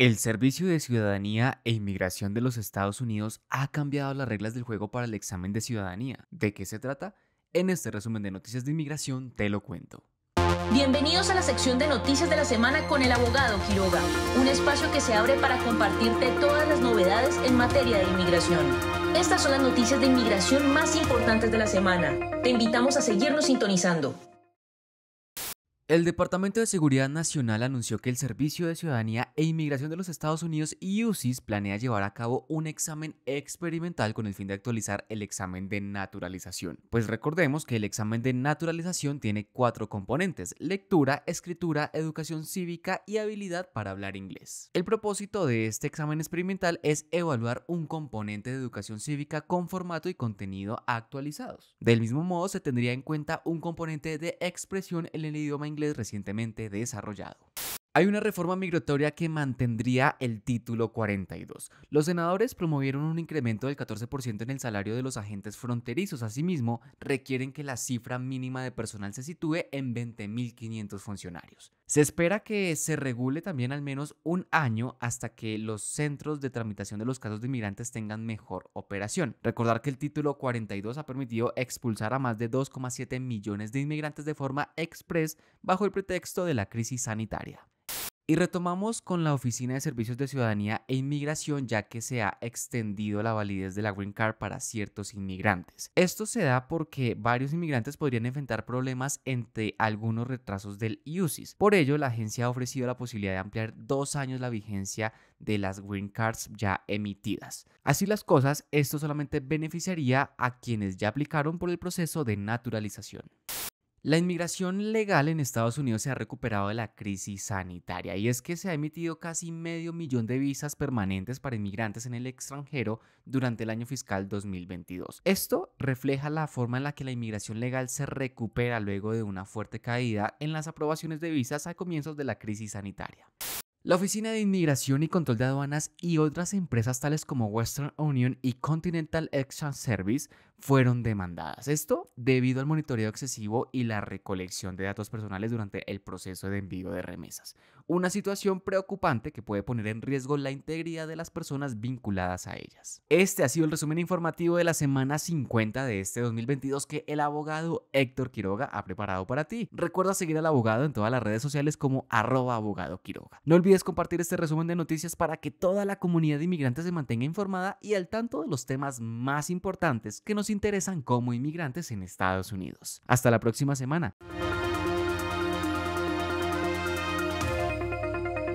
El Servicio de Ciudadanía e Inmigración de los Estados Unidos ha cambiado las reglas del juego para el examen de ciudadanía. ¿De qué se trata? En este resumen de noticias de inmigración te lo cuento. Bienvenidos a la sección de noticias de la semana con el abogado Quiroga, un espacio que se abre para compartirte todas las novedades en materia de inmigración. Estas son las noticias de inmigración más importantes de la semana. Te invitamos a seguirnos sintonizando. El Departamento de Seguridad Nacional anunció que el Servicio de Ciudadanía e Inmigración de los Estados Unidos, UCIS, planea llevar a cabo un examen experimental con el fin de actualizar el examen de naturalización. Pues recordemos que el examen de naturalización tiene cuatro componentes, lectura, escritura, educación cívica y habilidad para hablar inglés. El propósito de este examen experimental es evaluar un componente de educación cívica con formato y contenido actualizados. Del mismo modo, se tendría en cuenta un componente de expresión en el idioma inglés recientemente desarrollado. Hay una reforma migratoria que mantendría el título 42. Los senadores promovieron un incremento del 14% en el salario de los agentes fronterizos. Asimismo, requieren que la cifra mínima de personal se sitúe en 20.500 funcionarios. Se espera que se regule también al menos un año hasta que los centros de tramitación de los casos de inmigrantes tengan mejor operación. Recordar que el título 42 ha permitido expulsar a más de 2,7 millones de inmigrantes de forma express bajo el pretexto de la crisis sanitaria. Y retomamos con la Oficina de Servicios de Ciudadanía e Inmigración ya que se ha extendido la validez de la Green Card para ciertos inmigrantes. Esto se da porque varios inmigrantes podrían enfrentar problemas entre algunos retrasos del IUSIS. Por ello, la agencia ha ofrecido la posibilidad de ampliar dos años la vigencia de las Green Cards ya emitidas. Así las cosas, esto solamente beneficiaría a quienes ya aplicaron por el proceso de naturalización. La inmigración legal en Estados Unidos se ha recuperado de la crisis sanitaria y es que se ha emitido casi medio millón de visas permanentes para inmigrantes en el extranjero durante el año fiscal 2022. Esto refleja la forma en la que la inmigración legal se recupera luego de una fuerte caída en las aprobaciones de visas a comienzos de la crisis sanitaria. La Oficina de Inmigración y Control de Aduanas y otras empresas tales como Western Union y Continental Exchange Service fueron demandadas. Esto debido al monitoreo excesivo y la recolección de datos personales durante el proceso de envío de remesas. Una situación preocupante que puede poner en riesgo la integridad de las personas vinculadas a ellas. Este ha sido el resumen informativo de la semana 50 de este 2022 que el abogado Héctor Quiroga ha preparado para ti. Recuerda seguir al abogado en todas las redes sociales como arroba abogado Quiroga. No olvides compartir este resumen de noticias para que toda la comunidad de inmigrantes se mantenga informada y al tanto de los temas más importantes que nos interesan como inmigrantes en Estados Unidos. Hasta la próxima semana.